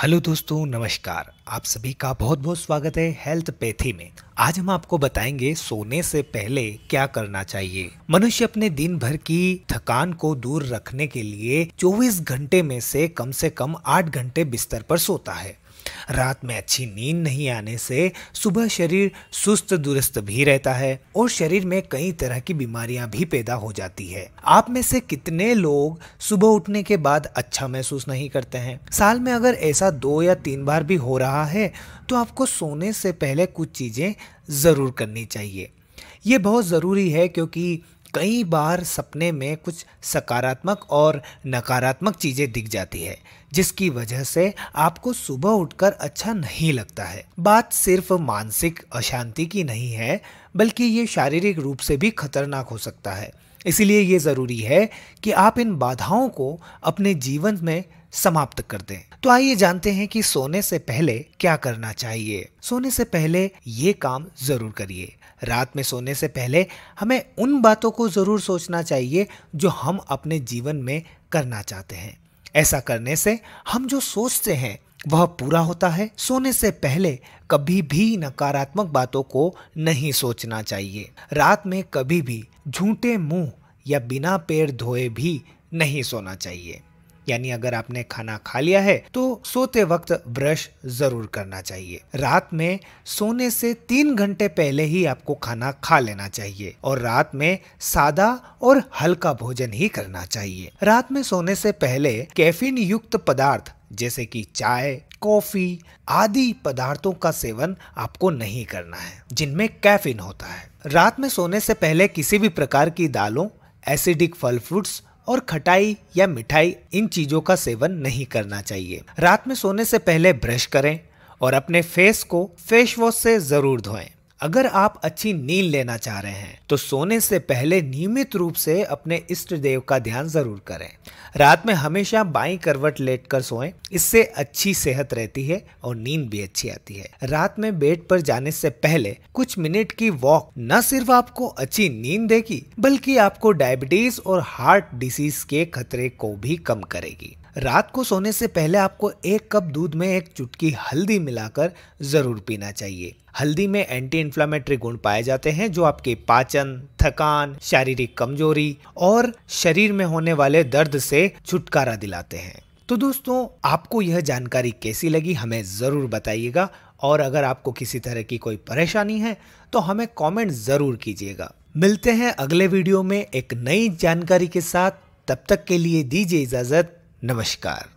hello दोस्तों नमस्कार आप सभी का बहुत बहुत स्वागत है हेल्थ पैथी में आज हम आपको बताएंगे सोने से पहले क्या करना चाहिए मनुष्य अपने दिन भर की थकान को दूर रखने के लिए 24 घंटे में से कम से कम 8 घंटे बिस्तर पर सोता है रात में अच्छी नींद नहीं आने से सुबह शरीर सुस्त दुरुस्त भी रहता है और शरीर में कई तरह की बीमारियां भी पैदा हो जाती है आप में से कितने लोग सुबह उठने के बाद अच्छा महसूस नहीं करते हैं साल में अगर ऐसा दो या तीन बार भी हो रहा है तो आपको सोने से पहले कुछ चीजें जरूर करनी चाहिए ये बहुत ज़रूरी है क्योंकि कई बार सपने में कुछ सकारात्मक और नकारात्मक चीज़ें दिख जाती है जिसकी वजह से आपको सुबह उठकर अच्छा नहीं लगता है बात सिर्फ मानसिक अशांति की नहीं है बल्कि ये शारीरिक रूप से भी खतरनाक हो सकता है इसीलिए ये ज़रूरी है कि आप इन बाधाओं को अपने जीवन में समाप्त कर दें तो आइए जानते हैं कि सोने से पहले क्या करना चाहिए सोने से पहले ये काम जरूर करिए रात में सोने से पहले हमें उन बातों को जरूर सोचना चाहिए जो हम अपने जीवन में करना चाहते हैं ऐसा करने से हम जो सोचते हैं वह पूरा होता है सोने से पहले कभी भी नकारात्मक बातों को नहीं सोचना चाहिए रात में कभी भी झूठे मुंह या बिना पैर धोए भी नहीं सोना चाहिए यानी अगर आपने खाना खा लिया है तो सोते वक्त ब्रश जरूर करना चाहिए रात में सोने से तीन घंटे पहले ही आपको खाना खा लेना चाहिए और रात में सादा और हल्का भोजन ही करना चाहिए रात में सोने से पहले कैफीन युक्त पदार्थ जैसे कि चाय कॉफ़ी आदि पदार्थों का सेवन आपको नहीं करना है जिनमें कैफीन होता है रात में सोने से पहले किसी भी प्रकार की दालों एसिडिक फल फ्रूट्स और खटाई या मिठाई इन चीजों का सेवन नहीं करना चाहिए रात में सोने से पहले ब्रश करें और अपने फेस को फेस वॉश से जरूर धोएं अगर आप अच्छी नींद लेना चाह रहे हैं तो सोने से पहले नियमित रूप से अपने इष्ट देव का ध्यान जरूर करें रात में हमेशा बाई करवट लेट कर सोए इससे अच्छी सेहत रहती है और नींद भी अच्छी आती है रात में बेड पर जाने से पहले कुछ मिनट की वॉक न सिर्फ आपको अच्छी नींद देगी बल्कि आपको डायबिटीज और हार्ट डिसीज के खतरे को भी कम करेगी रात को सोने से पहले आपको एक कप दूध में एक चुटकी हल्दी मिलाकर ज़रूर पीना चाहिए हल्दी में एंटी इन्फ्लामेटरी गुण पाए जाते हैं जो आपके पाचन थकान शारीरिक कमजोरी और शरीर में होने वाले दर्द से छुटकारा दिलाते हैं तो दोस्तों आपको यह जानकारी कैसी लगी हमें ज़रूर बताइएगा और अगर आपको किसी तरह की कोई परेशानी है तो हमें कमेंट ज़रूर कीजिएगा मिलते हैं अगले वीडियो में एक नई जानकारी के साथ तब तक के लिए दीजिए इजाज़त नमस्कार